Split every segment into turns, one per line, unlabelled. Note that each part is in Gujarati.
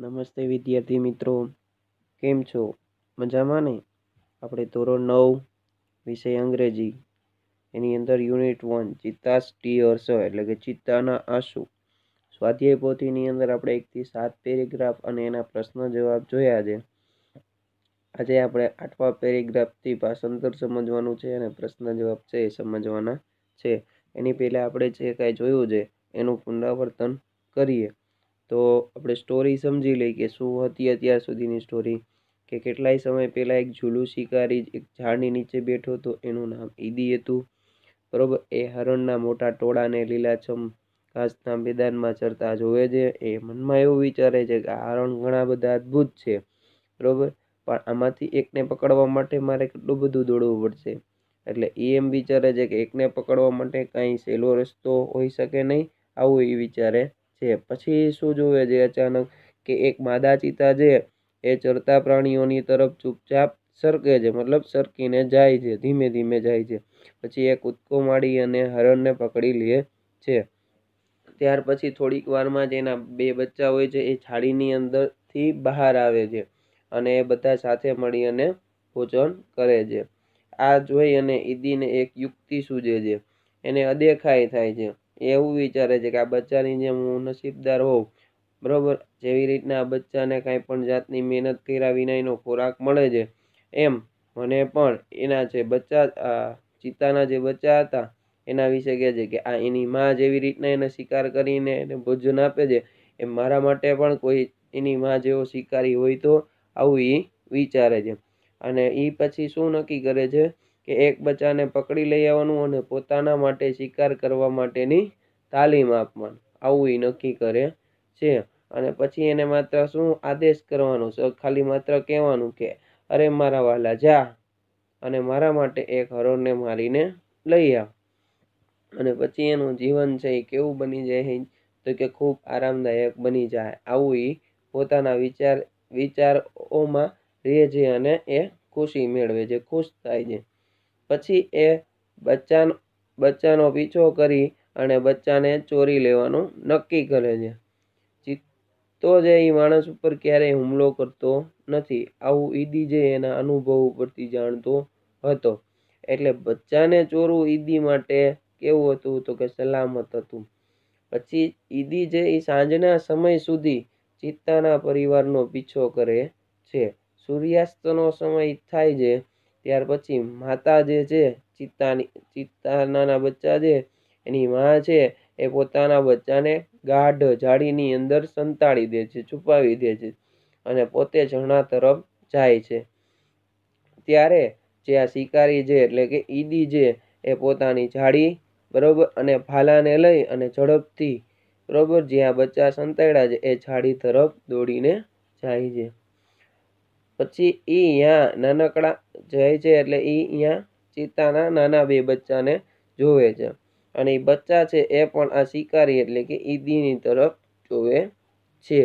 નમસ્તે વિદ્યાર્થી મિત્રો કેમ છો મજામાં ને આપણે ધોરણ નવ વિષય અંગ્રેજી એની અંદર યુનિટ વન ચિત્તાસ ટીયર્સ એટલે કે ચિત્તાના આંસુ સ્વાધ્યાય પોથીની અંદર આપણે એકથી સાત પેરેગ્રાફ અને એના પ્રશ્ન જવાબ જોયા છે આજે આપણે આઠમા પેરેગ્રાફથી ભાષાંતર સમજવાનું છે અને પ્રશ્ન જવાબ છે એ સમજવાના છે એની પહેલાં આપણે જે કાંઈ જોયું છે એનું પુનરાવર્તન કરીએ તો આપણે સ્ટોરી સમજી લઈ કે શું હતી અત્યાર સુધીની સ્ટોરી કે કેટલાય સમય પહેલાં એક ઝૂલુ શિકારી એક ઝાડની નીચે બેઠો હતો એનું નામ ઈદી હતું બરાબર એ હરણના મોટા ટોળાને લીલાછમ ઘાસના મેદાનમાં ચરતા જોવે છે એ મનમાં એવું વિચારે છે કે આ હરણ ઘણા બધા અદ્ભુત છે બરાબર પણ આમાંથી એકને પકડવા માટે મારે કેટલું બધું દોડવું પડશે એટલે એ એમ વિચારે છે કે એકને પકડવા માટે કાંઈ સહેલો રસ્તો હોઈ શકે નહીં આવું એ વિચારે છે પછી શું જુએ છે અચાનક કે એક માદા ચિતા છે એ ચરતા પ્રાણીઓની તરફ ચૂપચાપ સરકે છે મતલબ સરકીને જાય છે ધીમે ધીમે જાય છે પછી એ કૂદકો મારી અને હરણને પકડી લે છે ત્યાર પછી થોડીક વારમાં જ એના બે બચ્ચા હોય છે એ છાળીની અંદરથી બહાર આવે છે અને એ બધા સાથે મળી અને ભોજન કરે છે આ જોઈ અને ઈદીને એક યુક્તિ સૂજે છે એને અદેખાઈ થાય છે એવું વિચારે છે કે આ બચ્ચાની જેમ હું નસીબદાર હોઉં બરાબર જેવી રીતના આ બચ્ચાને કાંઈ પણ જાતની મહેનત કર્યા વિના એનો ખોરાક મળે છે એમ મને પણ એના જે બચ્ચા ચિત્તાના જે બચ્ચા હતા એના વિશે કહે છે કે આ એની માં જેવી રીતના એને શિકાર કરીને એને ભોજન આપે છે એમ મારા માટે પણ કોઈ એની માં જેવો શિકારી હોય તો આવું એ વિચારે છે અને એ પછી શું નક્કી કરે છે કે એક બચ્ચાને પકડી લઈ આવવાનું અને પોતાના માટે શિકાર કરવા માટેની તાલીમ આપવાનું આવું એ નક્કી કરે છે અને પછી એને માત્ર શું આદેશ કરવાનો ખાલી માત્ર કહેવાનું કે અરે મારા વાલા જા અને મારા માટે એક હરોળને મારીને લઈ આવ અને પછી એનું જીવન છે એ કેવું બની જાય તો કે ખૂબ આરામદાયક બની જાય આવું એ પોતાના વિચાર વિચારોમાં રહે છે અને એ ખુશી મેળવે છે ખુશ થાય છે પછી એ બચ્ચાનો બચ્ચાનો પીછો કરી અને બચ્ચાને ચોરી લેવાનું નક્કી કરે છે ચિત્તો જે એ માણસ ઉપર ક્યારેય હુમલો કરતો નથી આવું ઈદી જે એના અનુભવ ઉપરથી જાણતો હતો એટલે બચ્ચાને ચોરવું ઈદી માટે કેવું હતું તો કે સલામત હતું પછી ઈદી જે એ સાંજના સમય સુધી ચિત્તાના પરિવારનો પીછો કરે છે સૂર્યાસ્તનો સમય થાય છે ત્યાર પછી માતા જે છે ચિત્તાની ચિત્તાના બચ્ચા છે એની માં છે એ પોતાના બચ્ચાને ગાઢ જાળીની અંદર સંતાડી દે છે છુપાવી દે છે અને પોતે ઝરણા તરફ જાય છે ત્યારે જે આ શિકારી છે એટલે કે ઈડી છે એ પોતાની જાળી બરોબર અને ફાલાને લઈ અને ઝડપથી બરોબર જ્યાં બચ્ચા સંતાડ્યા છે એ જાળી તરફ દોડીને જાય છે પછી એ ત્યાં નાનકડા જાય છે એટલે એ અહીંયા ચિત્તાના નાના બે બચ્ચાને જોવે છે અને એ બચ્ચા છે એ પણ આ શિકારી એટલે કે ઈદીની તરફ જોવે છે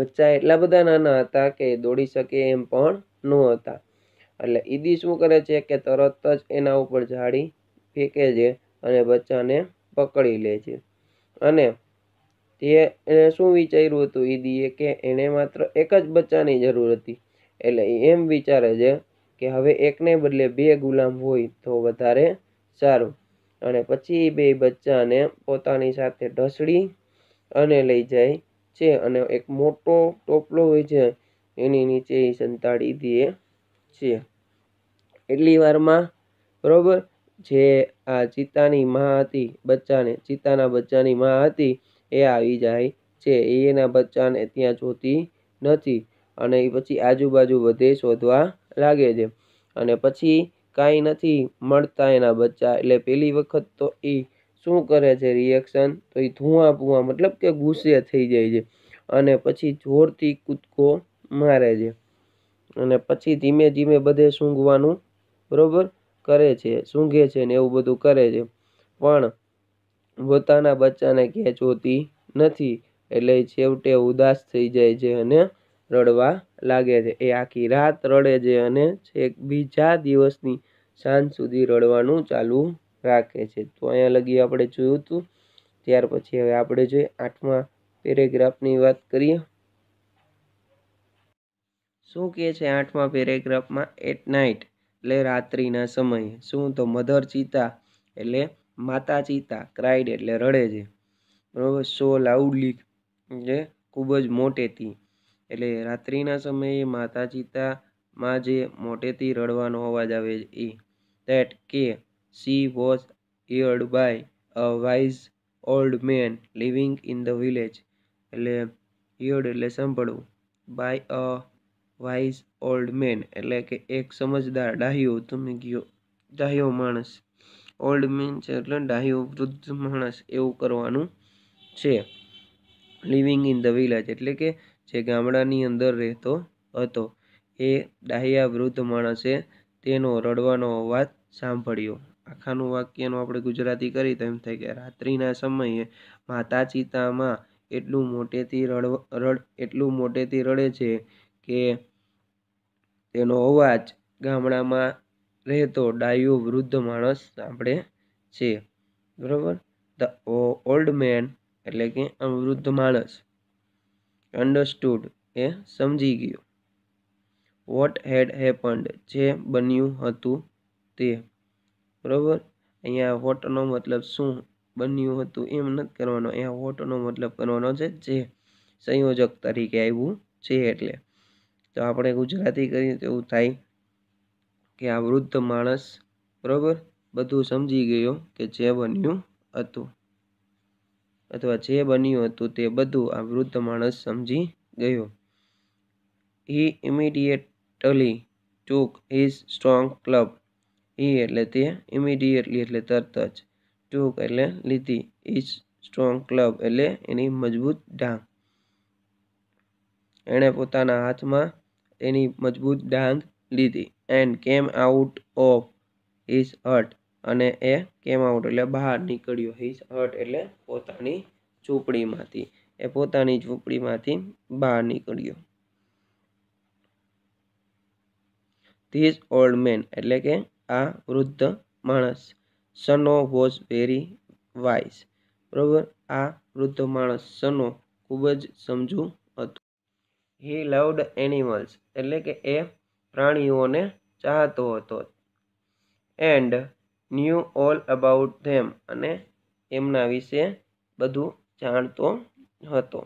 બચ્ચા એટલા બધા નાના હતા કે દોડી શકે એમ પણ ન હતા એટલે ઈદી શું કરે છે કે તરત જ એના ઉપર ઝાડી ફેંકે છે અને બચ્ચાને પકડી લે છે અને તે એણે શું વિચાર્યું હતું ઈદીએ કે એને માત્ર એક જ બચ્ચાની જરૂર હતી એટલે એમ વિચારે છે કે હવે એકને બદલે બે ગુલામ હોય તો વધારે સારું અને પછી બે બચ્ચાને પોતાની સાથે ઢસડી અને લઈ જાય છે અને એક મોટો ટોપલો હોય છે એની નીચે એ સંતાડી દે છે એટલી વારમાં બરોબર જે આ ચિત્તાની માં હતી બચ્ચાને ચિત્તાના બચ્ચાની માં હતી એ આવી જાય છે એના બચ્ચાને ત્યાં જોતી નથી અને એ પછી આજુબાજુ બધે શોધવા લાગે છે અને પછી કાંઈ નથી મળતા એના બચ્ચા એટલે પહેલી વખત તો એ શું કરે છે રિએક્શન તો એ ધુઆ પુઆ મતલબ કે ગુસ્સે થઈ જાય છે અને પછી જોરથી કૂદકો મારે છે અને પછી ધીમે ધીમે બધે સૂંઘવાનું બરાબર કરે છે સૂંઘે છે ને એવું બધું કરે છે પણ પોતાના બચ્ચાને ક્યાંય જોતી નથી એટલે છેવટે ઉદાસ થઈ જાય છે અને રડવા લાગે છે એ આખી રાત રડે છે અને છેક બીજા દિવસની સાંજ સુધી રડવાનું ચાલુ રાખે છે તો અહીંયા લગી આપણે જોયું હતું ત્યાર પછી હવે આપણે જોઈએ આઠમા પેરેગ્રાફની વાત કરીએ શું કહે છે આઠમા પેરેગ્રાફમાં એટ નાઇટ એટલે રાત્રિના સમયે શું તો મધર ચિતા એટલે માતા ચિતા ક્રાઇડ એટલે રડે છે બરોબર સો લાઉડલી એટલે ખૂબ જ મોટેથી એટલે રાત્રિના સમયે માતા ચિતામાં જે મોટેથી રડવાનો અવાજ આવે એ દેટ કે she was heard by a wise old man living in the village એટલે ઇયર્ડ એટલે સાંભળવું by a wise old man એટલે કે એક સમજદાર ડાહ્યો તમે ગયો ડાહ્યો માણસ ઓલ્ડ મેન છે એટલે ડાહ્યો વૃદ્ધ માણસ એવું કરવાનું છે લિવિંગ ઇન ધ વિલેજ એટલે કે જે ગામડાની અંદર રહેતો હતો એ ડાહ્યા વૃદ્ધ માણસે તેનો રડવાનો અવાજ સાંભળ્યો આખાનું વાક્યનું આપણે ગુજરાતી કરી તો એમ થાય કે રાત્રિના સમયે માતા ચિતામાં એટલું મોટેથી રડ રડ એટલું મોટેથી રડે છે કે તેનો અવાજ ગામડામાં રહેતો ડાયો વૃદ્ધ માણસ સાંભળે છે બરાબર ધ ઓલ્ડ મેન એટલે કે વૃદ્ધ માણસ અન્ડરસ્ટુડ એ સમજી ગયો વોટ હેડ હેપન્ડ જે બન્યું હતું તે બરાબર અહીંયા વોટનો મતલબ શું બન્યું હતું એમ નથી કરવાનો અહીંયા વોટનો મતલબ કરવાનો છે જે સંયોજક તરીકે આવ્યું છે એટલે તો આપણે ગુજરાતી કરીએ તો એવું થાય કે આ વૃદ્ધ માણસ બરાબર બધું સમજી ગયો કે જે બન્યું હતું અથવા જે બન્યું હતું તે બધું આ વૃદ્ધ માણસ સમજી ગયો he immediately took his strong club he એટલે તે ઇમિડિયેટલી એટલે તરત જ ટૂક એટલે લીધી હિઝ સ્ટ્રોંગ ક્લબ એટલે એની મજબૂત ડાંગ એણે પોતાના હાથમાં એની મજબૂત ડાંગ લીધી and came out of his hurt અને એ કેમ આઉટ એટલે બહાર નીકળ્યો હિઝ હટ એટલે પોતાની ઝૂંપડીમાંથી એ પોતાની ઝૂંપડીમાંથી બહાર નીકળ્યો ધીઝ ઓલ્ડ મેન એટલે કે આ વૃદ્ધ માણસ સનો વોઝ વેરી વાઇઝ બરોબર આ વૃદ્ધ માણસ સનો ખૂબ જ સમજુ હતું હી લવડ એનિમલ્સ એટલે કે એ પ્રાણીઓને ચાહતો હતો and knew all about them અને એમના વિશે બધું જાણતો હતો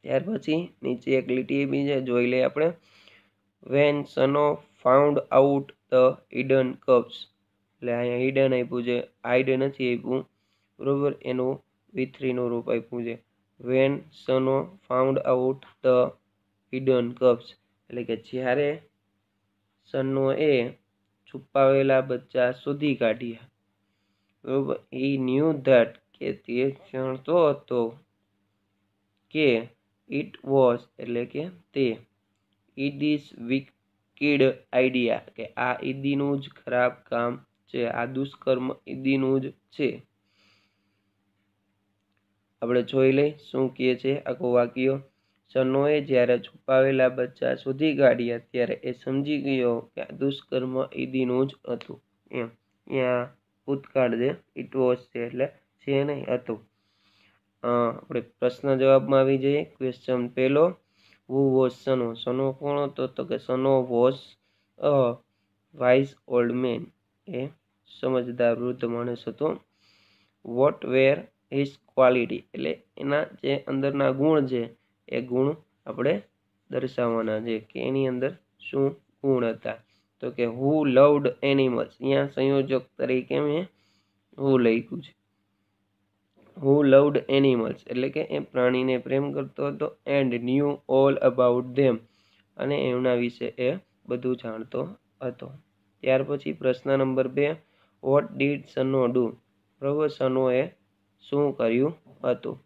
ત્યાર પછી નીચે એક લીટી બીજે જોઈ લઈએ આપણે when Sano found out the hidden cubs એટલે અહીંયા હિડન આપ્યું છે આઈડ નથી આપ્યું બરોબર એનું વિથરીનું રૂપ આપ્યું છે when Sano found out the hidden cubs એટલે કે જ્યારે સનો એ છુપાવેલા બચ્ચા શોધી કાઢ્યા બરોબર ન્યૂ ધેટ કે તે જાણતો હતો કે ઇટ વોઝ એટલે કે તે ઇટ ઇઝ વિકિડ આઈડિયા કે આ ઈદીનું જ ખરાબ કામ છે આ દુષ્કર્મ ઈદીનું જ છે આપણે જોઈ લઈ શું કહે છે આખું વાક્ય સનોએ જ્યારે છુપાવેલા બચ્ચા શોધી કાઢ્યા ત્યારે એ સમજી ગયો કે આ દુષ્કર્મ ઈદીનું જ હતું એમ ત્યાં ભૂતકાળ જે ઇટ વોઝ છે એટલે છે નહીં હતું આપણે પ્રશ્ન જવાબમાં આવી જઈએ ક્વેશ્ચન પહેલો હુ વોઝ સનો સનો કોણ હતો તો કે Sano was a wise old man એ સમજદાર વૃદ્ધ માણસ હતો વોટ વેર હિઝ ક્વોલિટી એટલે એના જે અંદરના ગુણ છે એ ગુણ આપણે દર્શાવવાના છે કે એની અંદર શું ગુણ હતા તો કે હુ લવડ એનિમલ્સ અહીંયા સંયોજક તરીકે મેં હું લખ્યું છે હુ લવડ એનિમલ્સ એટલે કે એ પ્રાણીને પ્રેમ કરતો હતો and knew all about them અને એમના વિશે એ બધું જાણતો હતો ત્યાર પછી પ્રશ્ન નંબર બે વોટ ડીડ સનો ડુ પ્રભુ સનોએ શું કર્યું હતું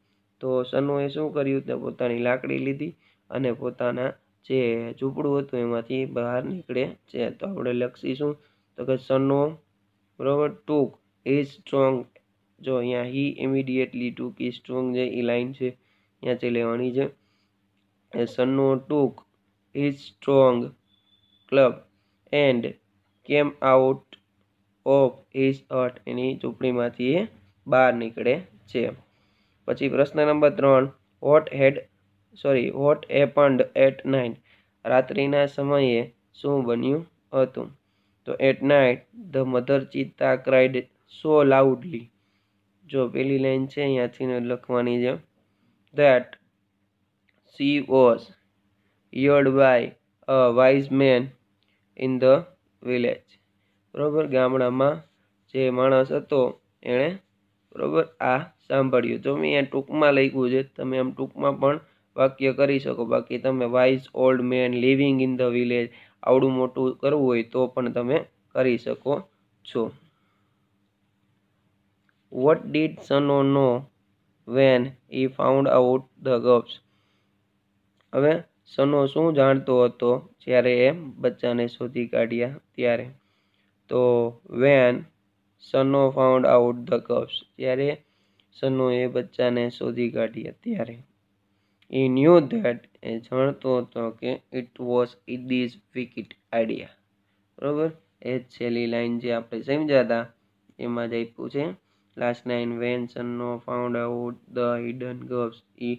તો સનુએ શું કર્યું તે પોતાની લાકડી લીધી અને પોતાના જે ઝૂંપડું હતું એમાંથી બહાર નીકળે છે તો આપણે લખીશું તો કે સનો બરોબર ટૂંક ઇઝ સ્ટ્રોંગ જો અહીંયા he immediately took his strong જે એ લાઈન છે ત્યાંથી લેવાની છે એ took took his strong club and came out of his hut એની ઝૂંપડીમાંથી એ બહાર નીકળે છે પછી પ્રશ્ન નંબર ત્રણ what had sorry what happened at night રાત્રિના સમયે શું બન્યું હતું તો at night the mother cheetah cried so loudly જો પેલી લાઈન છે અહીંયાથી લખવાની છે that she was heard by a wise man in the village બરોબર ગામડામાં જે માણસ હતો એણે બરાબર આ સાંભળ્યું જો મેં અહીંયા ટૂંકમાં લખ્યું છે તમે આમ ટૂંકમાં પણ વાક્ય કરી શકો બાકી તમે wise old man living in the village આવડું મોટું કરવું હોય તો પણ તમે કરી શકો છો what did Sano know when he found out the cubs હવે સનો શું જાણતો હતો જ્યારે એ બચ્ચાને શોધી કાઢ્યા ત્યારે તો when Sano found out the cubs જ્યારે એ બચ્ચાને શોધી કાઢ્યા ત્યારે એ ન્યૂ ધેટ એ જાણતો હતો કે it was Edi's wicked idea બરાબર એ જ છેલ્લી લાઈન જે આપણે સમજ્યા હતા એમાં જ આપ્યું છે last line when Sano found out the hidden cubs he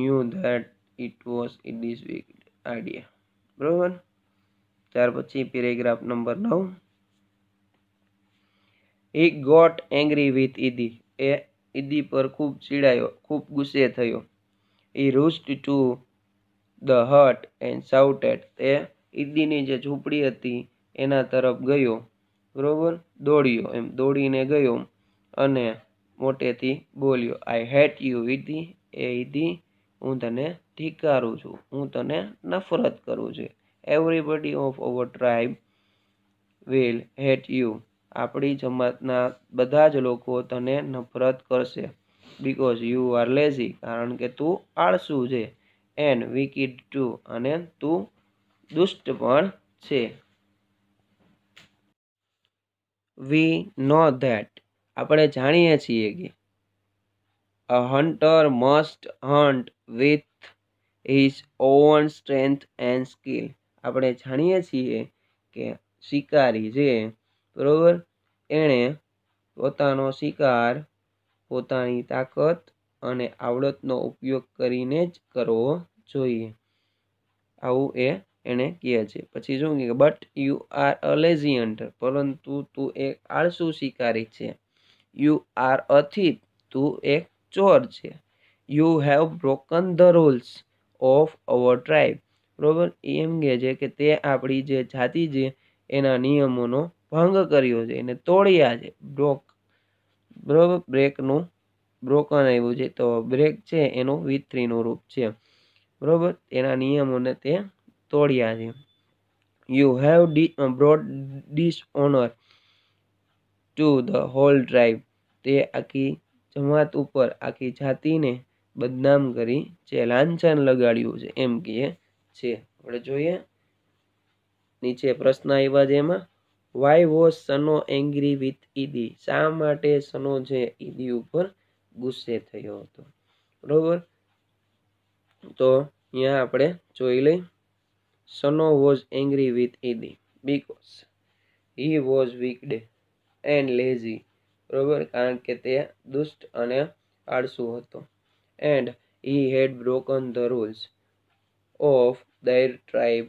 knew that it was Edi's wicked idea બરાબર ત્યાર પછી પેરેગ્રાફ નંબર નવ he got angry with Edi એ ઈદી પર ખૂબ ચીડાયો ખૂબ ગુસ્સે થયો he rushed to the hut and shouted તે ઈદીની જે ઝૂંપડી હતી એના તરફ ગયો બરોબર દોડ્યો એમ દોડીને ગયો અને મોટેથી બોલ્યો આઈ હેટ યુ ઈદી એ ઈદી હું તને ધિકારું છું હું તને નફરત કરું છું everybody of our tribe will hate you આપણી જમાતના બધા જ લોકો તને નફરત કરશે બીકોઝ યુ આર લેઝી કારણ કે તું આળસુ છે એન્ડ વિકીડ ટુ અને તું દુષ્ટ પણ છે વી નો ધેટ આપણે જાણીએ છીએ કે a hunter must hunt with his own strength and skill આપણે જાણીએ છીએ કે શિકારી જે બરાબર એણે પોતાનો શિકાર પોતાની તાકાત અને આવડતનો ઉપયોગ કરીને જ કરવો જોઈએ આવું એ એણે કહે છે પછી શું કે but you are a lazy hunter પરંતુ તું એક આળસુ શિકારી છે યુ આર અ તું એક ચોર છે you have broken the rules of our tribe બરોબર એમ કહે છે કે તે આપણી જે જાતિ છે એના નિયમોનો ભંગ કર્યો છે એને તોડ્યા છે બ્રોક બરોબર બ્રેકનું બ્રોકન આવ્યું છે તો બ્રેક છે એનું વિત્રીનું રૂપ છે બરોબર એના નિયમોને તે તોડ્યા છે યુ હેવ ડી brought honour to the whole tribe તે આખી જમાત ઉપર આખી જાતિને બદનામ કરી છે લાંછન લગાડ્યું છે એમ કહે છે આપણે જોઈએ નીચે પ્રશ્ન આવ્યા છે એમાં why was Sano angry with Edi શા માટે સનો જે ઈદી ઉપર ગુસ્સે થયો હતો બરોબર તો અહીંયા આપણે જોઈ લઈ Sano was angry with Edi because he was wicked and lazy બરોબર કારણ કે તે દુષ્ટ અને આળસુ હતો and he had broken the rules of their tribe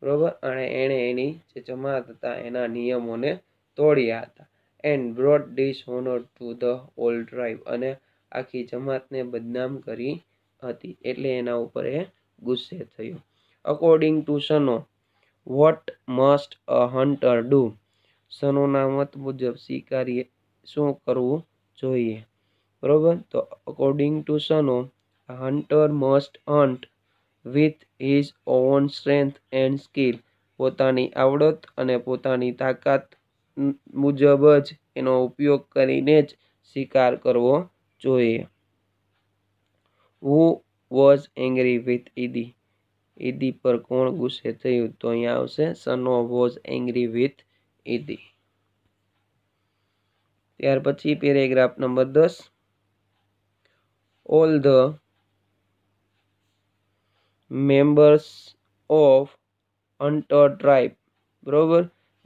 બરાબર અને એણે એની જે જમાત હતા એના નિયમોને તોડ્યા હતા and brought dishonour to the whole tribe અને આખી જમાતને બદનામ કરી હતી એટલે એના ઉપર એ ગુસ્સે થયો according to Sano what must a hunter do સનોના મત મુજબ શિકારીએ શું કરવું જોઈએ બરોબર તો according to Sano hunter must hunt with his own strength and skill પોતાની આવડત અને પોતાની તાકાત મુજબ જ એનો ઉપયોગ કરીને જ શિકાર કરવો જોઈએ who was angry with Idi Idi પર કોણ ગુસ્સે થયું તો અહીંયા આવશે Sano was angry with Idi ત્યાર પછી પેરેગ્રાફ નંબર દસ ઓલ ધ મેમ્બર્સ ઓફ અન્ટર ટ્રાઇબ બરાબર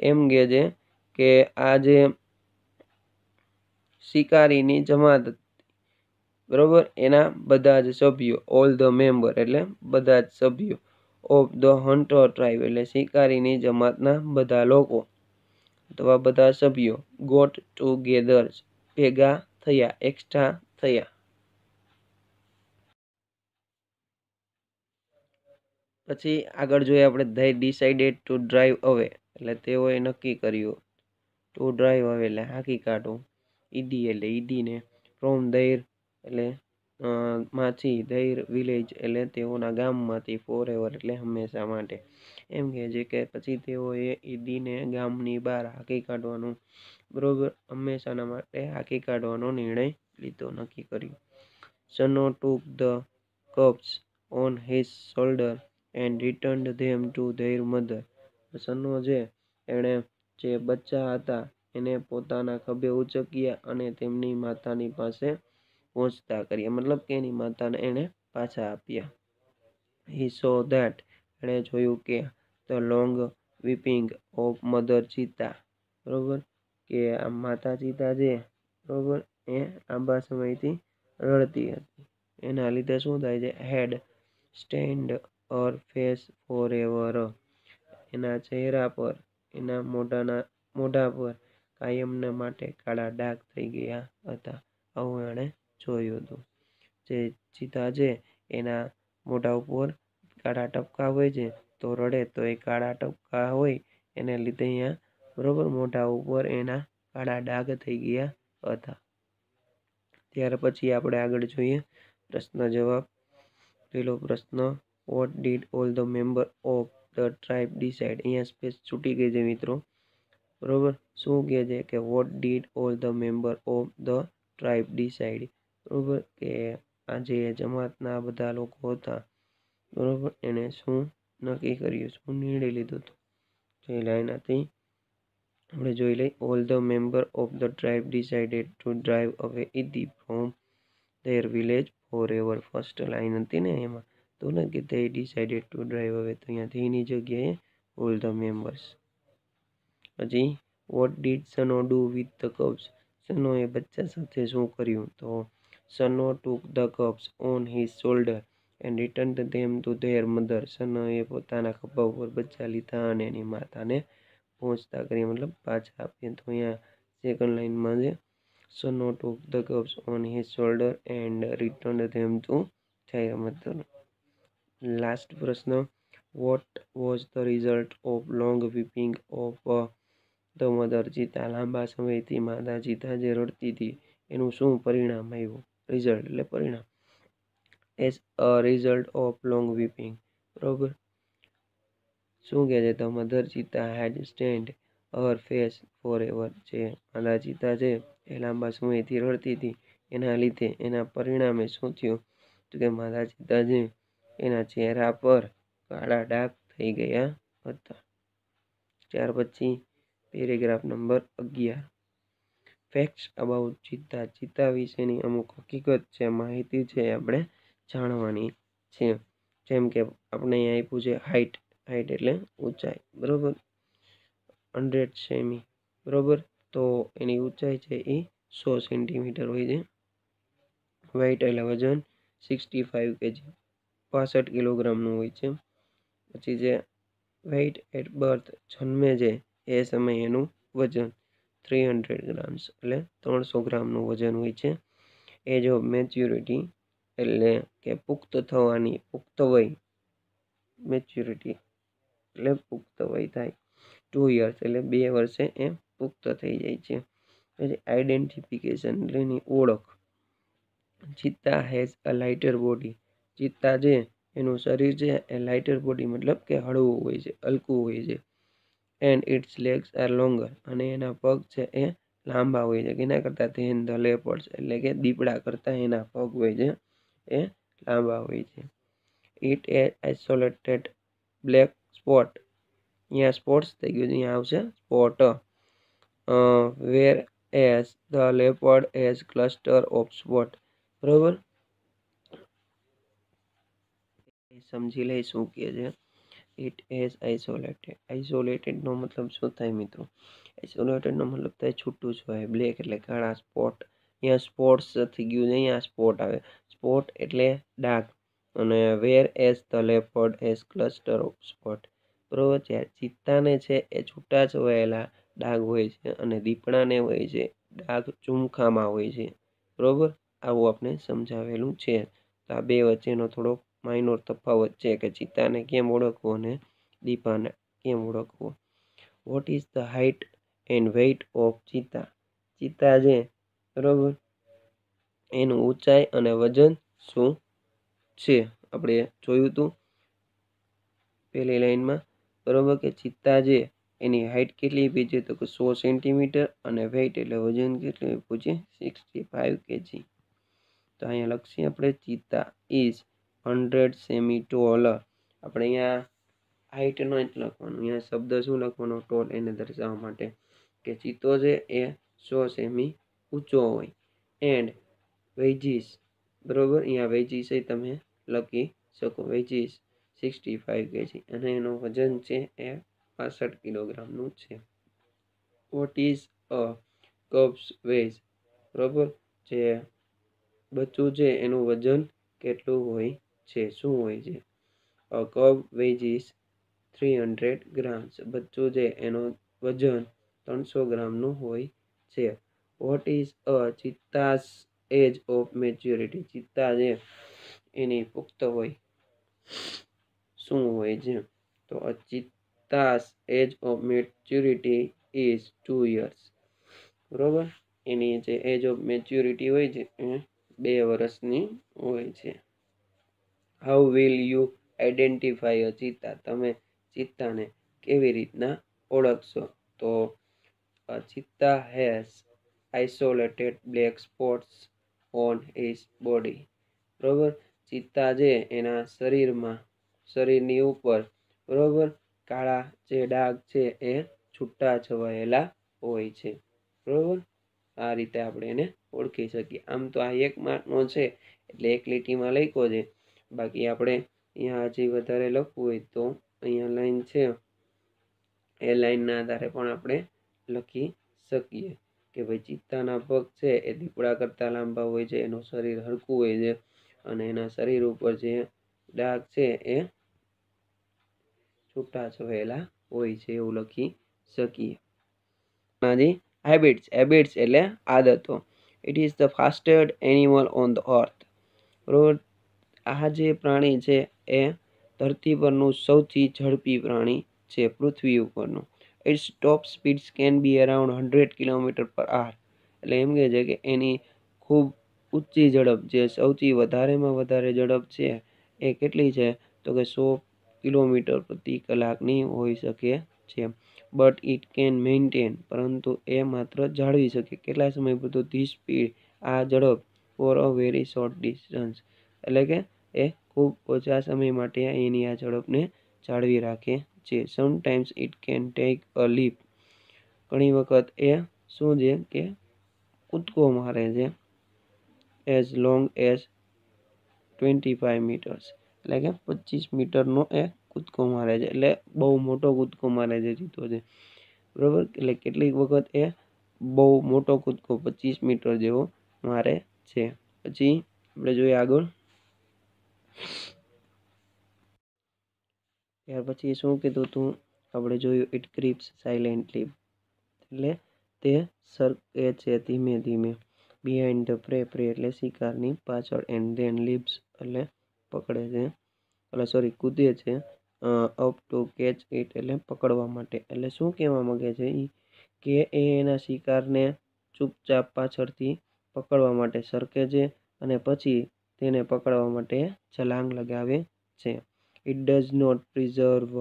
એમ કે છે કે આ જે શિકારીની જમાત બરાબર એના બધા જ સભ્યો ઓલ ધ મેમ્બર એટલે બધા જ સભ્યો ઓફ ધ હન્ટર ટ્રાઇબ એટલે શિકારીની જમાતના બધા લોકો અથવા બધા સભ્યો ગોટ ટુગેધર ભેગા થયા એક્સ્ટ્રા થયા પછી આગળ જોઈએ આપણે ધે ડિસાઇડેડ ટુ ડ્રાઈવ અવે એટલે તેઓએ નક્કી કર્યું ટુ ડ્રાઈવ અવે એટલે હાંકી કાઢો ઈડી એટલે ઈડીને ફ્રોમ ધૈર એટલે માછી દહીર વિલેજ એટલે તેઓના ગામમાંથી ફોર એવર એટલે હંમેશા માટે એમ કહે છે કે પછી તેઓએ ઈડીને ગામની બહાર હાંકી કાઢવાનું બરોબર હંમેશાના માટે હાંકી કાઢવાનો નિર્ણય લીધો નક્કી કર્યો Sano took the cubs on his shoulder and return them to their mother સનનો જે એણે જે બચ્ચા હતા એને પોતાના ખભે ઉચક્યા અને તેમની માતાની પાસે પહોંચતા કર્યા મતલબ કે એની માતાને એણે પાછા આપ્યા હી સો ધેટ એણે જોયું કે the long weeping of mother cheetah બરાબર કે આ માતા ચિતા જે બરાબર એ આંબા સમયથી રડતી હતી એના લીધે શું થાય છે had stained her face for ever એના ચહેરા પર એના મોઢાના મોઢા પર કાયમના માટે કાળા ડાઘ થઈ ગયા હતા આવું એણે જોયું હતું જે ચિતા છે એના મોઢા ઉપર કાળા ટપકા હોય છે તો રડે તો એ કાળા ટપકા હોય એને લીધે અહીંયા બરાબર મોઢા ઉપર એના કાળા ડાઘ થઈ ગયા હતા ત્યાર પછી આપણે આગળ જોઈએ પ્રશ્ન જવાબ પેલો પ્રશ્ન what did all the member of the tribe decide અહીંયા સ્પેસ છૂટી ગઈ છે મિત્રો બરાબર શું કહે છે કે what did all the member of the tribe decide બરાબર કે આ જે જમાતના બધા લોકો હતા બરાબર એણે શું નક્કી કર્યું શું નિર્ણય લીધો હતો તો એ લાઈન હતી આપણે જોઈ લઈ all the member of the tribe decided to drive away Idi from their village for ever first line હતી ને એમાં તો ના કે દે ડિસાઇડેડ ટુ ડ્રાઈવ હવે તો અહીંયા થીની જગ્યાએ ઓલ ધ મેમ્બર્સ પછી what did Sano do with the cubs સનોએ બચ્ચા સાથે શું કર્યું તો Sano took the cubs on his shoulder and return them to their mother સનોએ પોતાના ખભા ઉપર બચ્ચા લીધા અને એની માતાને પહોંચતા કરી મતલબ પાછા આપીએ તો અહીંયા સેકન્ડ લાઇનમાં છે Sano took the cubs on his shoulder and return them to their mother last પ્રશ્ન what was the result of long weeping of the mother cheetah લાંબા સમયથી માદા જીતા જે રડતી હતી એનું શું પરિણામ આવ્યું રિઝલ્ટ એટલે પરિણામ as a result of long weeping બરોબર શું કહે છે the mother cheetah had stained her face for ever જે માતા જીતા છે એ લાંબા સમયથી રડતી હતી એના લીધે એના પરિણામે શું થયું તો કે માદા જીતા જે એના ચહેરા પર કાળા ડાઘ થઈ ગયા હતા ત્યાર પછી પેરેગ્રાફ નંબર અગિયાર ફેક્ટ્સ અબાઉટ ચિત્તા ચિત્તા વિશેની અમુક હકીકત છે માહિતી છે આપણે જાણવાની છે જેમ કે આપણે અહીં આપ્યું છે હાઇટ હાઇટ એટલે ઊંચાઈ બરાબર હંડ્રેડ સેમી બરાબર તો એની ઊંચાઈ છે એ સો સેન્ટીમીટર હોય છે વેઇટ એટલે વજન સિક્સટી ફાઇવ કેજી પાસઠ કિલોગ્રામનું હોય છે પછી જે વેઇટ એટ બર્થ જન્મે છે એ સમયે એનું વજન થ્રી હંડ્રેડ ગ્રામ્સ એટલે ત્રણસો ગ્રામનું વજન હોય છે એ ઓફ મેચ્યોરિટી એટલે કે પુખ્ત થવાની પુખ્ત વય મેચ્યોરિટી એટલે પુખ્ત વય થાય ટુ યર્સ એટલે બે વર્ષે એ પુખ્ત થઈ જાય છે પછી આઈડેન્ટિફિકેશન એટલે એની ઓળખ ચિત્તા હેઝ અ લાઇટર બોડી ચિત્તા જે એનું શરીર છે એ લાઇટર બોડી મતલબ કે હળવું હોય છે હલકું હોય છે and its legs are longer અને એના પગ છે એ લાંબા હોય છે એના કરતાં ધેન ધ લેપર્સ એટલે કે દીપડા કરતાં એના પગ હોય છે એ લાંબા હોય છે it a isolated black spot અહીંયા સ્પોર્ટ્સ થઈ ગયું છે અહીંયા આવશે spot whereas the leopard has cluster of spot બરાબર સમજી લઈ શું કહે છે ઇટ એઝ આઇસોલેટેડ આઇસોલેટેડનો મતલબ શું થાય મિત્રો આઇસોલેટેડનો મતલબ થાય છૂટું જ હોય બ્લેક એટલે કાળા સ્પોટ અહીંયા સ્પોટ્સ થઈ ગયું છે અહીંયા સ્પોટ આવે સ્પોટ એટલે ડાઘ અને whereas the leopard has cluster of spot બરોબર છે ચિત્તાને છે એ છૂટા છવાયેલા ડાઘ હોય છે અને દીપડાને હોય છે ડાઘ ચુમખામાં હોય છે બરોબર આવું આપણે સમજાવેલું છે તો આ બે વચ્ચેનો થોડોક માઇનોર તફાવત છે કે ચિત્તાને કેમ ઓળખવો અને દીપાને કેમ ઓળખવો what is the height and weight of cheetah cheetah જે બરાબર એનું ઊંચાઈ અને વજન શું છે આપણે જોયું હતું પહેલી લાઇનમાં બરાબર કે ચિત્તા જે એની હાઇટ કેટલી પૂછે તો કે સો સેન્ટીમીટર અને વેઇટ એટલે વજન કેટલું પૂછે સિક્સટી ફાઇવ કેજી તો અહીંયા લખીએ આપણે ચિત્તા ઇઝ હન્ડ્રેડ સેમી ટોલ આપણે અહીંયા હાઇટનો જ લખવાનું અહીંયા શબ્દ શું લખવાનો ટોલ એને દર્શાવવા માટે કે ચિત્તો છે એ સો સેમી ઊંચો હોય એન્ડ વેજીસ બરાબર અહીંયા વેજીસ એ તમે લખી શકો વેજીસ સિક્સટી ફાઇવ કેજી અને એનું વજન છે એ પાસઠ કિલોગ્રામનું છે what is a cubs weighs બરાબર જે બચ્ચું છે એનું વજન કેટલું હોય છે શું હોય છે a cub weighs three hundred grams બચ્ચો છે એનો વજન ત્રણસો ગ્રામનું હોય છે what is a cheetah's age of maturity cheetah જે એની પુખ્ત હોય શું હોય છે તો a cheetah's age of maturity is two years બરોબર એની જે એજ ઓફ મેચ્યોરિટી હોય છે એ બે વર્ષની હોય છે how will you identify a cheetah તમે ચિત્તાને કેવી રીતના ઓળખશો તો cheetah has isolated black spots on his body બરોબર ચિત્તા જે એના શરીરમાં શરીરની ઉપર બરોબર કાળા જે ડાઘ છે એ છૂટા છવાયેલા હોય છે બરોબર આ રીતે આપણે એને ઓળખી શકીએ આમ તો આ એક માર્કનો છે એટલે એક લીટીમાં લખ્યો છે બાકી આપણે અહીંયા હજી વધારે લખવું હોય તો અહીંયા લાઈન છે એ લાઈનના આધારે પણ આપણે લખી શકીએ કે ભાઈ ચિત્તાના પગ છે એ દીપડા કરતાં લાંબા હોય છે એનું શરીર હરકું હોય છે અને એના શરીર ઉપર જે ડાઘ છે એ છૂટા છવાયેલા હોય છે એવું લખી શકીએ નાજી હેબિટ્સ હેબિટ્સ એટલે આદતો it is the fastest animal on the earth બરોબર આ જે પ્રાણી છે એ ધરતી પરનું સૌથી ઝડપી પ્રાણી છે પૃથ્વી ઉપરનું its top speeds can be around hundred kilometre per hour એટલે એમ કહે છે કે એની ખૂબ ઊંચી ઝડપ જે સૌથી વધારેમાં વધારે ઝડપ છે એ કેટલી છે તો કે સો કિલોમીટર પ્રતિ કલાકની હોઈ શકે છે બટ ઇટ કેન મેન્ટેન પરંતુ એ માત્ર જાળવી શકે કેટલા સમય પૂરતો ધી સ્પીડ આ ઝડપ for a very short distance એટલે કે એ ખૂબ ઓછા સમય માટે એની આ ઝડપને જાળવી રાખે છે sometimes it can take a leap ઘણી વખત એ શું છે કે કૂદકો મારે છે as long as twenty five metres એટલે કે પચીસ મીટરનો એ કૂદકો મારે છે એટલે બહુ મોટો કૂદકો મારે છે જીતો છે બરાબર એટલે કેટલીક વખત એ બહુ મોટો કૂદકો પચીસ મીટર જેવો મારે છે પછી આપણે જોઈએ આગળ ત્યાર પછી શું કીધું હતું આપણે જોયું ઇટ ક્રીપ્સ સાયલેન્ટલી એટલે તે સરકે છે ધીમે ધીમે બિહાઇન્ડ ધ પ્રે પ્રે એટલે શિકારની પાછળ એન્ડ ધેન લીપ્સ એટલે પકડે છે એટલે સોરી કૂદે છે અપ ટુ કેચ ઇટ એટલે પકડવા માટે એટલે શું કહેવા માગે છે એ કે એ એના શિકારને ચૂપચાપ પાછળથી પકડવા માટે સરકે છે અને પછી તેને પકડવા માટે છલાંગ લગાવે છે it does not preserve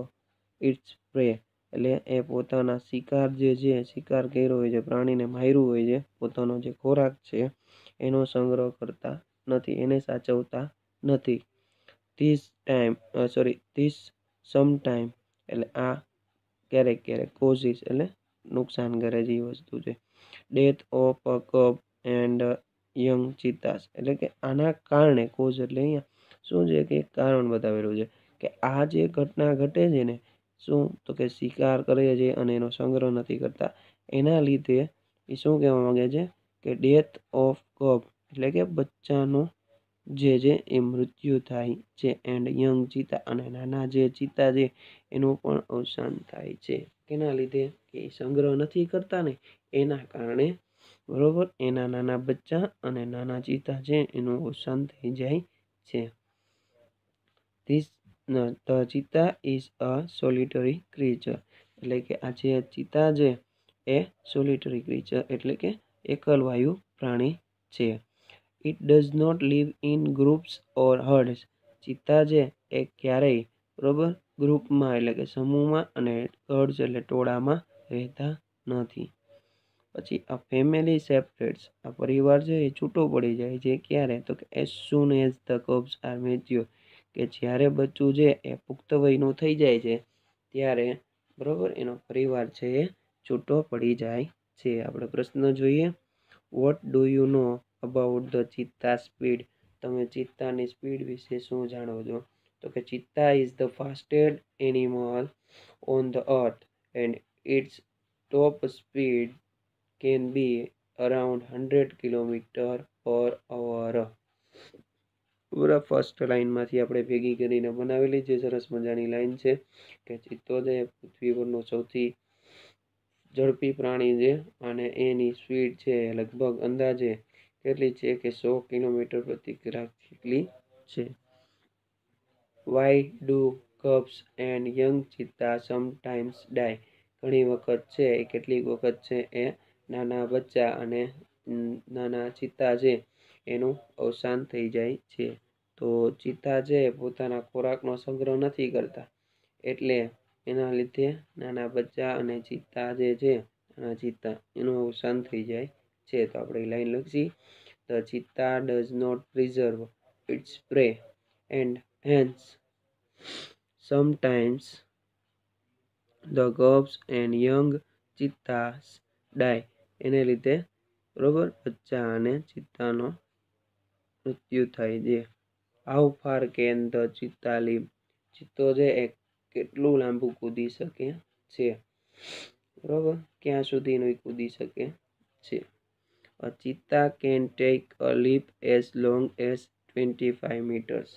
its prey એટલે એ પોતાના શિકાર જે છે શિકાર કર્યો હોય છે પ્રાણીને માર્યું હોય છે પોતાનો જે ખોરાક છે એનો સંગ્રહ કરતા નથી એને સાચવતા નથી this time sorry this some time એટલે આ ક્યારેક ક્યારેક કોઝિસ એટલે નુકસાન કરે છે એ વસ્તુ છે death of a cub and young cheetahs એટલે કે આના કારણે કોઝ એટલે અહીંયા શું છે કે કારણ બતાવેલું છે કે આ જે ઘટના ઘટે છે ને શું તો કે શિકાર કરે છે અને એનો સંગ્રહ નથી કરતા એના લીધે એ શું કહેવા માગે છે કે ડેથ ઓફ કપ એટલે કે બચ્ચાનું જે જે એ મૃત્યુ થાય છે એન્ડ યંગ ચિતા અને નાના જે ચિતા છે એનું પણ અવસાન થાય છે એના લીધે કે એ સંગ્રહ નથી કરતા ને એના કારણે બરાબર એના નાના બચ્ચા અને નાના ચિતા છે એનું અવસાન થઈ જાય છે this the cheetah is a solitary creature એટલે કે આ જે ચિતા છે એ સોલિટરી ક્રિચર એટલે કે એકલવાયુ પ્રાણી છે it does not live in groups or herds cheetah છે એ ક્યારેય બરાબર ગ્રુપમાં એટલે કે સમૂહમાં અને હર્ડ્સ એટલે ટોળામાં રહેતા નથી પછી આ ફેમિલી સેપરેટ્સ આ પરિવાર છે એ છૂટો પડી જાય છે ક્યારે તો કે as soon as the cubs are mature કે જ્યારે બચ્ચું છે એ પુખ્ત વયનું થઈ જાય છે ત્યારે બરાબર એનો પરિવાર છે એ છૂટો પડી જાય છે આપણે પ્રશ્ન જોઈએ what do you know about the cheetah speed તમે ચિત્તાની સ્પીડ વિશે શું જાણો છો તો કે cheetah is the fastest animal on the earth and its top speed can be around 100 kilometre per hour પૂરા ફર્સ્ટ લાઇનમાંથી આપણે ભેગી કરીને બનાવેલી જે સરસ મજાની લાઇન છે કે ચિત્તોદે પૃથ્વી પરનો સૌથી ઝડપી પ્રાણી છે અને એની સ્પીડ છે લગભગ અંદાજે કેટલી છે કે સો કિલોમીટર પ્રતિ કલાક જેટલી છે why do cubs and young cheetah sometimes die ઘણી વખત છે કેટલીક વખત છે એ નાના બચ્ચા અને નાના ચિત્તા છે એનું અવસાન થઈ જાય છે તો ચિત્તા છે પોતાના ખોરાકનો સંગ્રહ નથી કરતા એટલે એના લીધે નાના બચ્ચા અને ચિત્તા જે છે નાના ચિત્તા એનું અવસાન થઈ જાય છે તો આપણે લાઈન લખી the cheetah does not preserve its prey and hence sometimes the cubs and young cheetahs die એને લીધે બરાબર બચ્ચા અને ચિત્તાનો મૃત્યુ થાય છે આ ફાર કેન ધ ચિત્તાલી ચિત્તો છે એ કેટલું લાંબુ કૂદી શકે છે બરાબર ક્યાં સુધીનું કૂદી શકે છે cheetah can take a leap as long as twenty five metres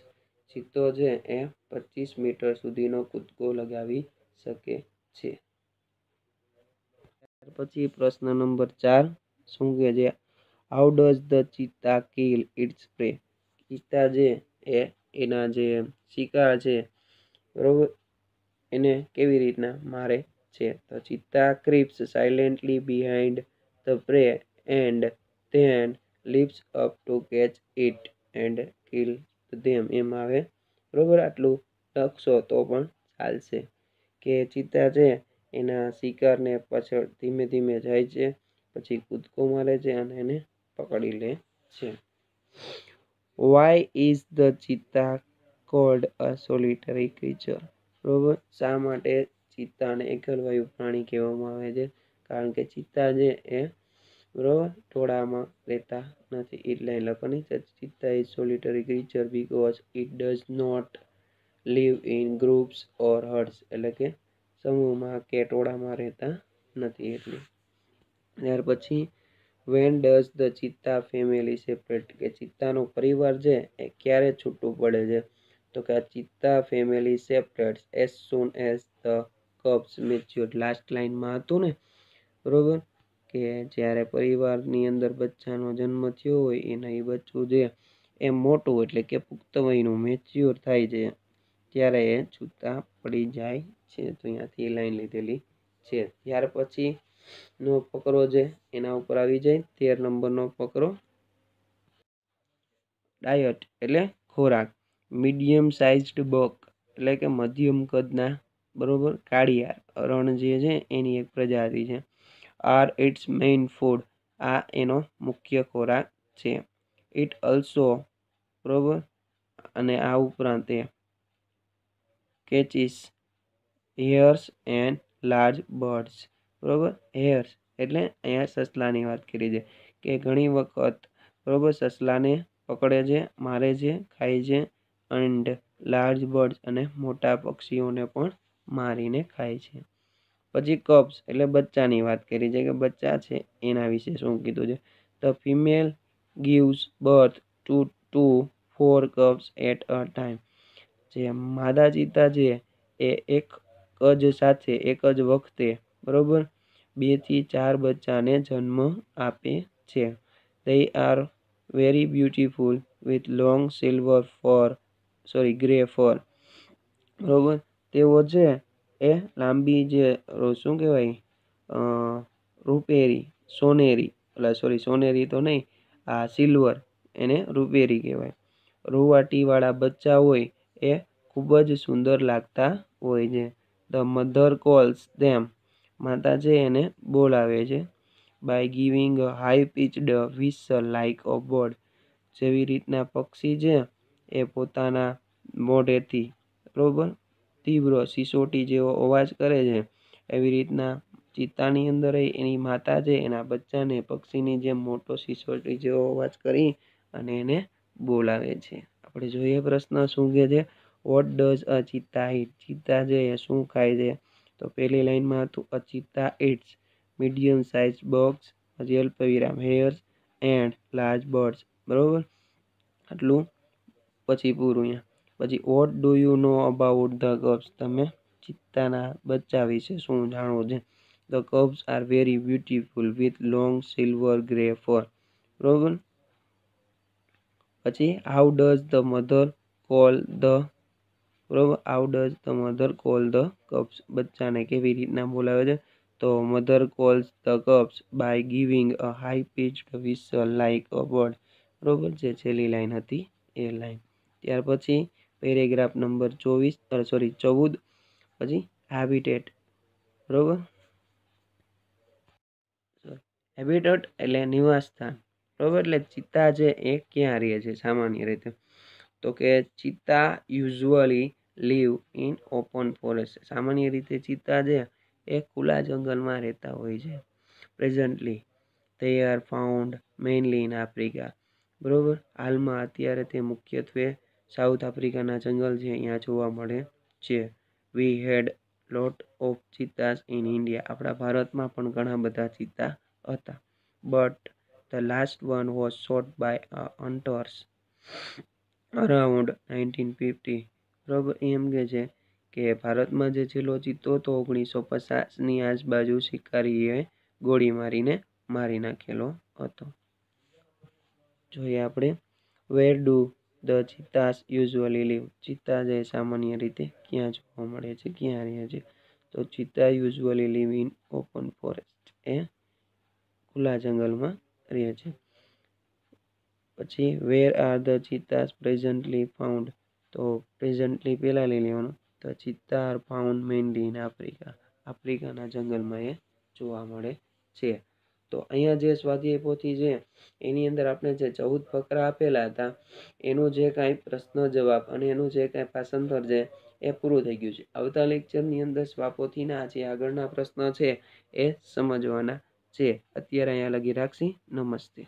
ચિત્તો છે એ પચીસ મીટર સુધીનો કૂદકો લગાવી શકે છે પછી પ્રશ્ન નંબર ચાર શું કે છે how does the cheetah kill its prey cheetah જે એ એના જે શિકાર છે બરોબર એને કેવી રીતના મારે છે તો cheetah creeps silently behind the prey and then leaps up to catch it and kill them એમ આવે બરોબર આટલું લખશો તો પણ ચાલશે કે ચિત્તા છે એના શિકારને પાછળ ધીમે ધીમે જાય છે પછી કૂદકો મારે છે અને એને પકડી લે છે why is the cheetah called a solitary creature બરોબર શા માટે ચિત્તાને એકલવાયુ પ્રાણી કહેવામાં આવે છે કારણ કે ચિત્તા જે એ બરોબર ટોળામાં રહેતા નથી એટલે એ લોકોની cheetah is solitary creature because it does not live in groups or herds એટલે કે સમૂહમાં કે ટોળામાં રહેતા નથી એટલે ત્યાર પછી when does the cheetah family separate કે ચિત્તાનો પરિવાર છે એ ક્યારે છૂટું પડે છે તો કે આ cheetah family separate as soon as the cubs mature last લાઇનમાં હતું ને બરોબર કે જ્યારે પરિવારની અંદર બચ્ચાનો જન્મ થયો હોય એના એ બચ્ચું જે એ મોટું એટલે કે પુખ્ત વયનું મેચ્યોર થાય છે ત્યારે એ છૂટા પડી જાય છે તો અહીંયાથી લાઈન લીધેલી છે ત્યાર પછીનો પકડો છે એના ઉપર આવી જાય તેર નંબરનો પકડો ડાયટ એટલે ખોરાક મીડિયમ સાઇઝડ બક એટલે કે મધ્યમ કદના બરોબર કાળિયાર હરણ જે છે એની એક પ્રજાતિ છે આર ઇટ્સ મેઇન ફૂડ આ એનો મુખ્ય ખોરાક છે ઇટ ઓલ્સો બરોબર અને આ ઉપરાંત એ catches hares and large birds બરાબર હેર્સ એટલે અહીંયા સસલાની વાત કરી છે કે ઘણી વખત બરાબર સસલાને પકડે છે મારે છે ખાય છે એન્ડ લાર્જ બર્ડ્સ અને મોટા પક્ષીઓને પણ મારીને ખાય છે પછી કપ્સ એટલે બચ્ચાની વાત કરી છે કે બચ્ચા છે એના વિશે શું કીધું છે the female gives birth to two four cubs at a time જે માદા ચિત્તા છે એ એક જ સાથે એક જ વખતે બરાબર બેથી ચાર બચ્ચાને જન્મ આપે છે they are very beautiful with long silver fur sorry grey fur બરાબર તેઓ છે એ લાંબી જે શું કહેવાય રૂપેરી સોનેરી એટલે સોરી સોનેરી તો નહીં આ સિલ્વર એને રૂપેરી કહેવાય રૂવાટીવાળા બચ્ચા હોય એ ખૂબ જ સુંદર લાગતા હોય છે ધ મધર કોલ્સ ધેમ માતા છે એને બોલાવે છે by giving a high pitched whistle like a bird જેવી રીતના પક્ષી છે એ પોતાના મોઢેથી બરાબર તીવ્ર સિસોટી જેવો અવાજ કરે છે એવી રીતના ચિત્તાની અંદર એની માતા છે એના બચ્ચાને પક્ષીની જેમ મોટો સિસોટી જેવો અવાજ કરી અને એને બોલાવે છે આપણે જોઈએ પ્રશ્ન શું કે છે વોટ ડઝ અ ચિત્તા ઇટ ચિત્તા જે શું ખાય છે તો પહેલી લાઇનમાં હતું અ ચિત્તા ઇટ્સ મીડિયમ સાઇઝ બોક્સ પછી અલ્પવિરામ હેયર્સ એન્ડ લાર્જ બર્ડ્સ બરાબર આટલું પછી પૂરું અહીંયા પછી what do you know about the cubs તમે ચિત્તાના બચ્ચા વિશે શું જાણો છે the cubs are very beautiful with long silver grey fur બરાબર પછી how does the mother call the બરાબર how does the mother call the cubs બચ્ચાને કેવી રીતના બોલાવે છે તો mother calls the cubs by giving a high pitched whistle like a bird બરાબર જે છેલ્લી લાઇન હતી એ લાઇન ત્યાર પછી પેરેગ્રાફ નંબર ચોવીસ સોરી ચૌદ પછી હેબિટેટ બરોબર હેબિટેટ એટલે નિવાસસ્થાન બરાબર એટલે ચિત્તા છે એ ક્યાં રહે છે સામાન્ય રીતે તો કે cheetah usually live in open forest સામાન્ય રીતે ચિત્તા છે એ ખુલ્લા જંગલમાં રહેતા હોય છે presently they are found mainly in Africa બરાબર હાલમાં અત્યારે તે મુખ્યત્વે સાઉથ આફ્રિકાના જંગલ છે અહીંયા જોવા મળે છે we had lot of cheetahs in India આપણા ભારતમાં પણ ઘણા બધા ચિત્તા હતા but The last one was shot by uh, hunters around 1950. બરાબર એમ કે છે કે ભારતમાં જે છેલ્લો ચિત્તો તો ઓગણીસો પચાસની આજુબાજુ શિકારીએ ગોળી મારીને મારી નાખેલો હતો જોઈએ આપણે where do the cheetahs usually live cheetah જે સામાન્ય રીતે ક્યાં જોવા મળે છે ક્યાં રહે છે તો cheetah usually live in open forest એ ખુલ્લા જંગલમાં શાસ્ત્રીય છે પછી where are the cheetahs presently found તો પ્રેઝન્ટલી પહેલાં લઈ લેવાનું તો cheetah are found mainly in Africa આફ્રિકાના જંગલમાં એ જોવા મળે છે તો અહીંયા જે સ્વાધ્યાય પોથી છે એની અંદર આપણે જે ચૌદ ફકરા આપેલા હતા એનું જે કાંઈ પ્રશ્ન જવાબ અને એનું જે કાંઈ ભાષાંતર છે એ પૂરું થઈ ગયું છે આવતા લેક્ચરની અંદર સ્વાપોથીના જે આગળના પ્રશ્ન છે એ સમજવાના છે અત્યારે અહીંયા લગી રાખશી નમસ્તે